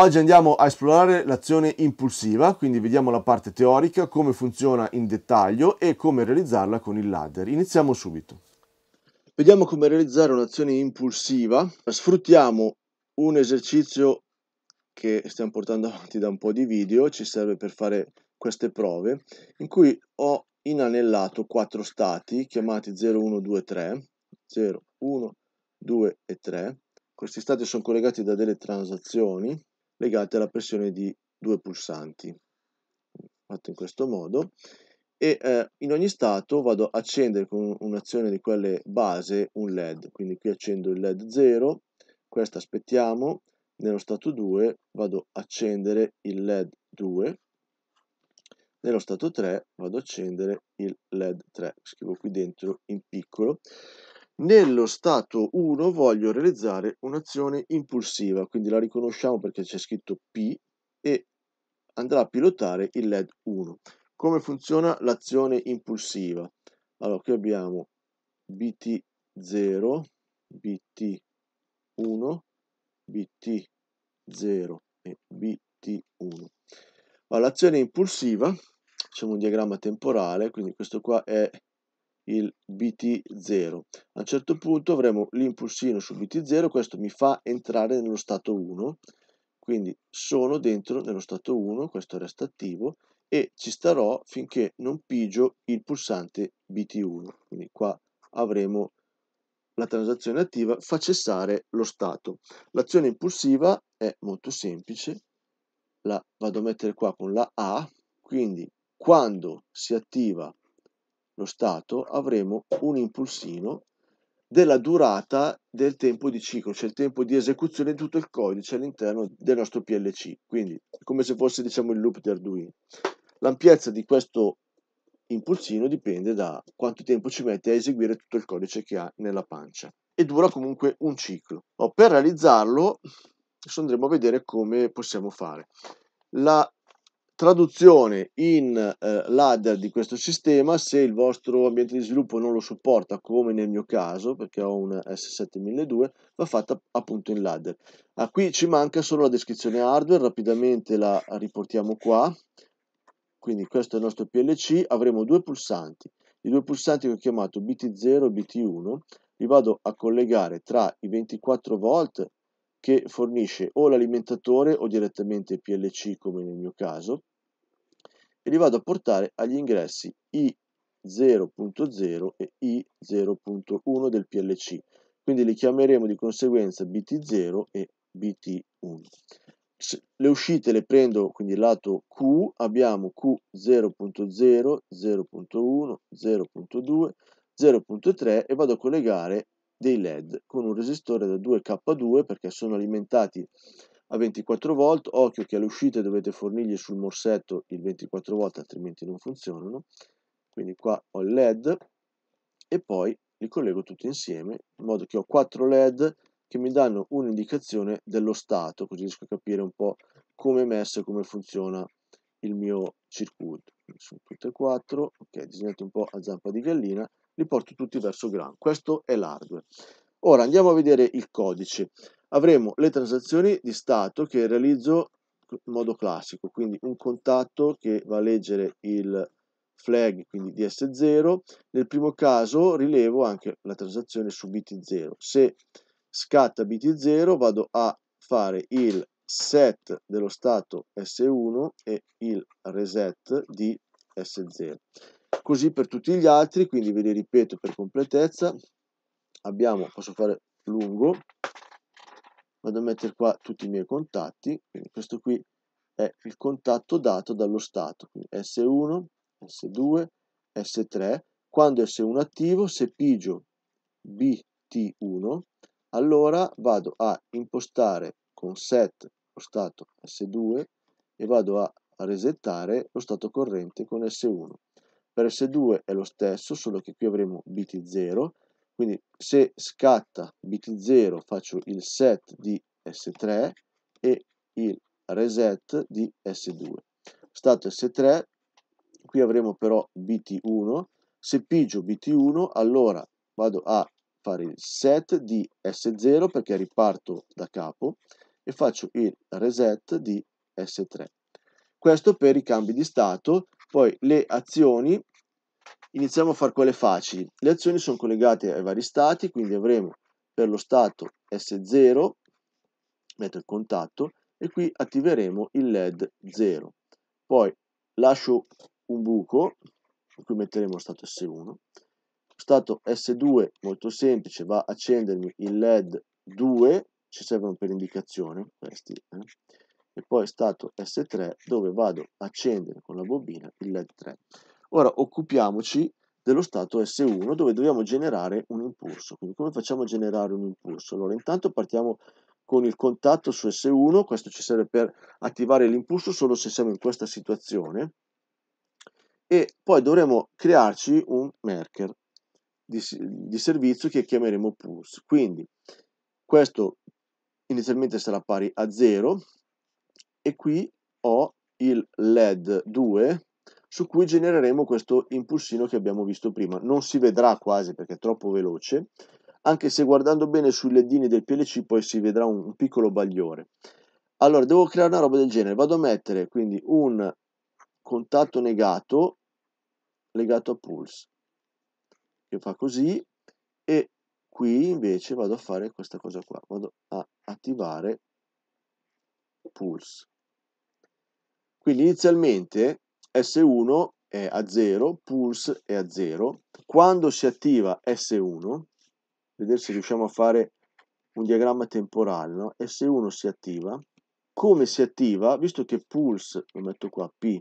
Oggi andiamo a esplorare l'azione impulsiva, quindi vediamo la parte teorica, come funziona in dettaglio e come realizzarla con il ladder. Iniziamo subito. Vediamo come realizzare un'azione impulsiva. Sfruttiamo un esercizio che stiamo portando avanti da un po' di video, ci serve per fare queste prove, in cui ho inanellato quattro stati chiamati 0, 1, 2, 3, 0, 1, 2 e 3. Questi stati sono collegati da delle transazioni legate alla pressione di due pulsanti. Fatto in questo modo. E eh, in ogni stato vado a accendere con un'azione di quelle base un LED. Quindi qui accendo il LED 0, questo aspettiamo, nello stato 2 vado a accendere il LED 2, nello stato 3 vado a accendere il LED 3, scrivo qui dentro in piccolo. Nello stato 1 voglio realizzare un'azione impulsiva, quindi la riconosciamo perché c'è scritto P e andrà a pilotare il LED 1. Come funziona l'azione impulsiva? Allora, qui abbiamo BT0, BT1, BT0 e BT1. Allora, l'azione impulsiva, facciamo un diagramma temporale, quindi questo qua è il BT0. A un certo punto avremo l'impulsino su BT0, questo mi fa entrare nello stato 1, quindi sono dentro nello stato 1, questo resta attivo, e ci starò finché non pigio il pulsante BT1. Quindi qua avremo la transazione attiva, fa cessare lo stato. L'azione impulsiva è molto semplice, la vado a mettere qua con la A, quindi quando si attiva lo stato, avremo un impulsino della durata del tempo di ciclo, cioè il tempo di esecuzione di tutto il codice all'interno del nostro PLC, quindi come se fosse diciamo il loop di Arduino. L'ampiezza di questo impulsino dipende da quanto tempo ci mette a eseguire tutto il codice che ha nella pancia e dura comunque un ciclo. Oh, per realizzarlo adesso andremo a vedere come possiamo fare. La Traduzione in eh, ladder di questo sistema, se il vostro ambiente di sviluppo non lo supporta, come nel mio caso, perché ho un S7002, va fatta appunto in ladder. Ah, qui ci manca solo la descrizione hardware, rapidamente la riportiamo qua. Quindi questo è il nostro PLC, avremo due pulsanti. I due pulsanti che ho chiamato BT0 e BT1 li vado a collegare tra i 24 volt che fornisce o l'alimentatore o direttamente PLC come nel mio caso e li vado a portare agli ingressi I0.0 e I0.1 del PLC quindi li chiameremo di conseguenza BT0 e BT1 le uscite le prendo quindi lato Q abbiamo Q0.0 0.1 0.2 0.3 e vado a collegare dei LED con un resistore da 2K2 perché sono alimentati a 24 volt, occhio che all'uscita dovete fornirgli sul morsetto il 24 volt altrimenti non funzionano, quindi qua ho il LED e poi li collego tutti insieme in modo che ho 4 LED che mi danno un'indicazione dello stato, così riesco a capire un po' come è messo e come funziona il mio circuito. Sono tutte e quattro, ok, disegnate un po' a zampa di gallina li porto tutti verso gran. Questo è l'hardware. Ora andiamo a vedere il codice. Avremo le transazioni di stato che realizzo in modo classico, quindi un contatto che va a leggere il flag, quindi DS0. Nel primo caso rilevo anche la transazione su BT0. Se scatta BT0 vado a fare il set dello stato S1 e il reset di S0 così per tutti gli altri quindi ve li ripeto per completezza abbiamo posso fare lungo vado a mettere qua tutti i miei contatti quindi questo qui è il contatto dato dallo stato quindi S1 S2 S3 quando S1 attivo se pigio BT1 allora vado a impostare con set lo stato S2 e vado a resettare lo stato corrente con S1 per S2 è lo stesso, solo che qui avremo BT0, quindi se scatta BT0 faccio il set di S3 e il reset di S2. Stato S3, qui avremo però BT1, se pigio BT1 allora vado a fare il set di S0 perché riparto da capo e faccio il reset di S3. Questo per i cambi di stato, poi le azioni Iniziamo a fare quelle facili. Le azioni sono collegate ai vari stati, quindi avremo per lo stato S0, metto il contatto, e qui attiveremo il LED 0. Poi lascio un buco, qui metteremo lo stato S1. Stato S2, molto semplice, va a accendermi il LED 2, ci servono per indicazione questi, eh? e poi stato S3 dove vado a accendere con la bobina il LED 3. Ora occupiamoci dello stato S1 dove dobbiamo generare un impulso. Quindi come facciamo a generare un impulso? Allora intanto partiamo con il contatto su S1, questo ci serve per attivare l'impulso solo se siamo in questa situazione e poi dovremo crearci un marker di, di servizio che chiameremo pulse. Quindi questo inizialmente sarà pari a 0 e qui ho il LED 2 su cui genereremo questo impulsino che abbiamo visto prima. Non si vedrà quasi perché è troppo veloce, anche se guardando bene sui leddini del PLC poi si vedrà un, un piccolo bagliore. Allora, devo creare una roba del genere. Vado a mettere quindi un contatto negato legato a pulse, che fa così, e qui invece vado a fare questa cosa qua. Vado a attivare pulse. Quindi inizialmente S1 è a 0, pulse è a 0. Quando si attiva S1, vedere se riusciamo a fare un diagramma temporale, no? S1 si attiva. Come si attiva? Visto che pulse, lo metto qua, P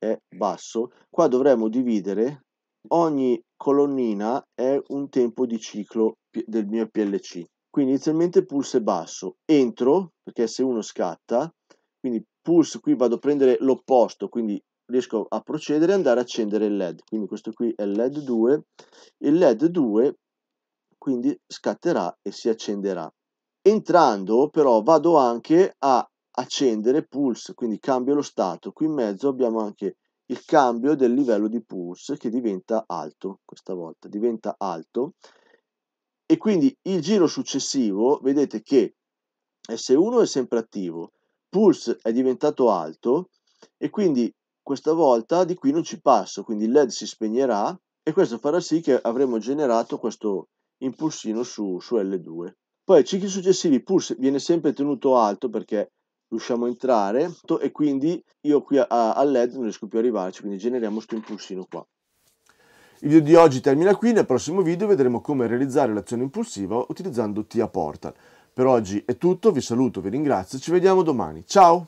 è basso, qua dovremmo dividere ogni colonnina è un tempo di ciclo del mio PLC. Quindi inizialmente pulse è basso, entro perché S1 scatta, quindi pulse qui vado a prendere l'opposto, quindi riesco a procedere e andare a accendere il LED. Quindi questo qui è il LED 2, il LED 2 quindi scatterà e si accenderà. Entrando però vado anche a accendere pulse, quindi cambio lo stato. Qui in mezzo abbiamo anche il cambio del livello di pulse che diventa alto, questa volta diventa alto. E quindi il giro successivo, vedete che eh, S1 è sempre attivo, pulse è diventato alto e quindi questa volta di qui non ci passo, quindi il LED si spegnerà e questo farà sì che avremo generato questo impulsino su, su L2. Poi ai cicli successivi il pulse viene sempre tenuto alto perché riusciamo a entrare e quindi io qui al LED non riesco più a arrivarci, quindi generiamo questo impulsino qua. Il video di oggi termina qui, nel prossimo video vedremo come realizzare l'azione impulsiva utilizzando TIA Portal. Per oggi è tutto, vi saluto, vi ringrazio, ci vediamo domani. Ciao!